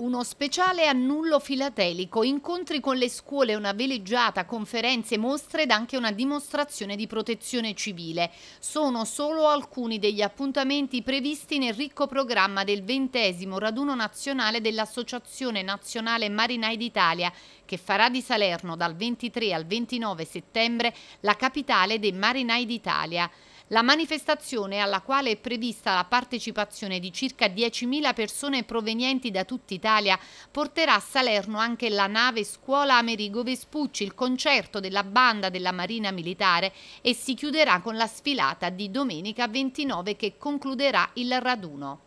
Uno speciale annullo filatelico, incontri con le scuole, una veleggiata, conferenze, mostre ed anche una dimostrazione di protezione civile. Sono solo alcuni degli appuntamenti previsti nel ricco programma del ventesimo raduno nazionale dell'Associazione Nazionale Marinai d'Italia, che farà di Salerno dal 23 al 29 settembre la capitale dei Marinai d'Italia. La manifestazione, alla quale è prevista la partecipazione di circa 10.000 persone provenienti da tutta Italia, porterà a Salerno anche la nave Scuola Amerigo Vespucci, il concerto della banda della Marina Militare e si chiuderà con la sfilata di domenica 29 che concluderà il raduno.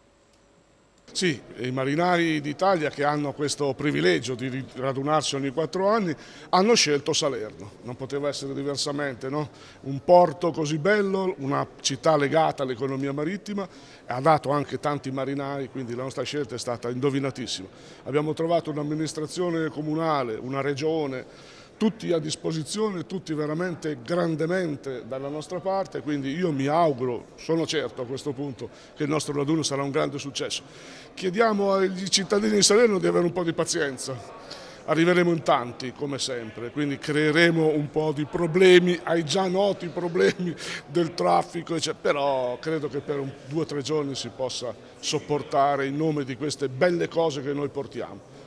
Sì, i marinai d'Italia che hanno questo privilegio di radunarsi ogni quattro anni hanno scelto Salerno, non poteva essere diversamente, no? un porto così bello, una città legata all'economia marittima, ha dato anche tanti marinai, quindi la nostra scelta è stata indovinatissima. Abbiamo trovato un'amministrazione comunale, una regione, tutti a disposizione, tutti veramente grandemente dalla nostra parte, quindi io mi auguro, sono certo a questo punto, che il nostro raduno sarà un grande successo. Chiediamo agli cittadini di Salerno di avere un po' di pazienza arriveremo in tanti come sempre, quindi creeremo un po' di problemi ai già noti problemi del traffico, però credo che per due o tre giorni si possa sopportare in nome di queste belle cose che noi portiamo.